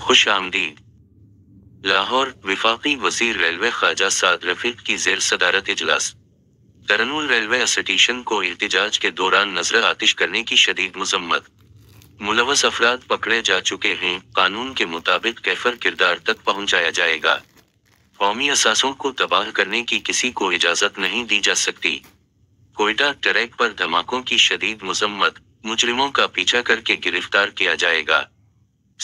खुश आमदी लाहौर विफाकी वजीर रेलवे ख्वाजा साद रफीक की जेर सदारत इजलास तरनूल रेलवे एसोसिएशन को एहतजाज के दौरान नजर आतिश करने की शदीद मजम्मत मुलवस अफराद पकड़े जा चुके हैं कानून के मुताबिक कैफर किरदार तक पहुंचाया जाएगा कौमी असासों को तबाह करने की किसी को इजाजत नहीं दी जा सकती कोयटा ट्रैक पर धमाकों की शदीद मजम्मत मुजरिमों का पीछा करके गिरफ्तार किया जाएगा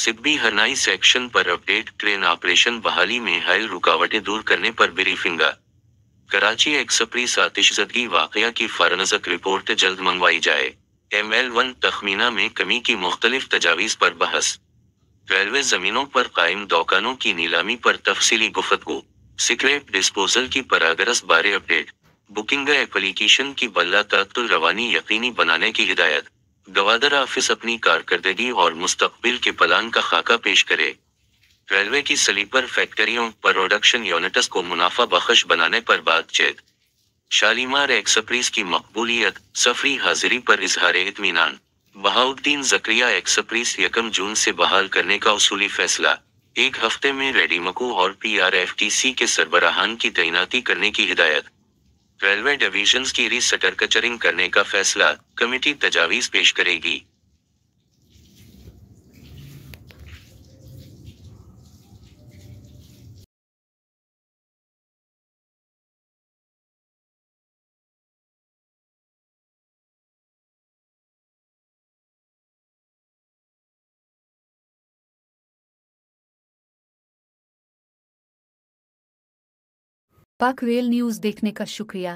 सिडबी हरनाई सेक्शन पर अपडेट ट्रेन ऑपरेशन बहाली में हाई रुकावटें दूर करने पर ब्रीफिंग कराची एक्सप्रेस आतिशजदगी वाकया की फारनजक रिपोर्ट जल्द मंगवाई जाए एम एल वन तखमीना में कमी की मुख्तलिफ तजावीज पर बहस रेलवे जमीनों पर कायम दौकानों की नीलामी पर तफसीली गुफ्तगु सिक्रेट डिस्पोजल की परागरस बारे अपडेट बुकिंग एप्लीकेशन की बल्ला तक रवानी यकीनी बनाने की हिदायत गवादर ऑफिस अपनी कारकर्दगी और मुस्तकबिल के पलान का खाका पेश करे रेलवे की स्लीपर फैक्ट्रियों प्रोडक्शन यूनिट्स को मुनाफा बख्श बनाने पर बातचीत शालीमार एक्सप्रेस की मकबूलियत सफरी हाजिरी पर इजहार इतमान बहाउद्दीन जक्रिया एक्सप्रेस यकम जून से बहाल करने का उसूली फैसला एक हफ्ते में रेडीमको और P R F T C के सरबराहान की तैनाती करने की हिदायत रेलवे डिवीजन की रिसटर कचरिंग करने का फैसला कमेटी तजावीज पेश करेगी पाक रेल न्यूज़ देखने का शुक्रिया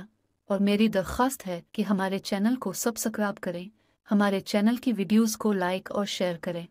और मेरी दरख्वास्त है कि हमारे चैनल को सब्सक्राइब करें हमारे चैनल की वीडियोस को लाइक और शेयर करें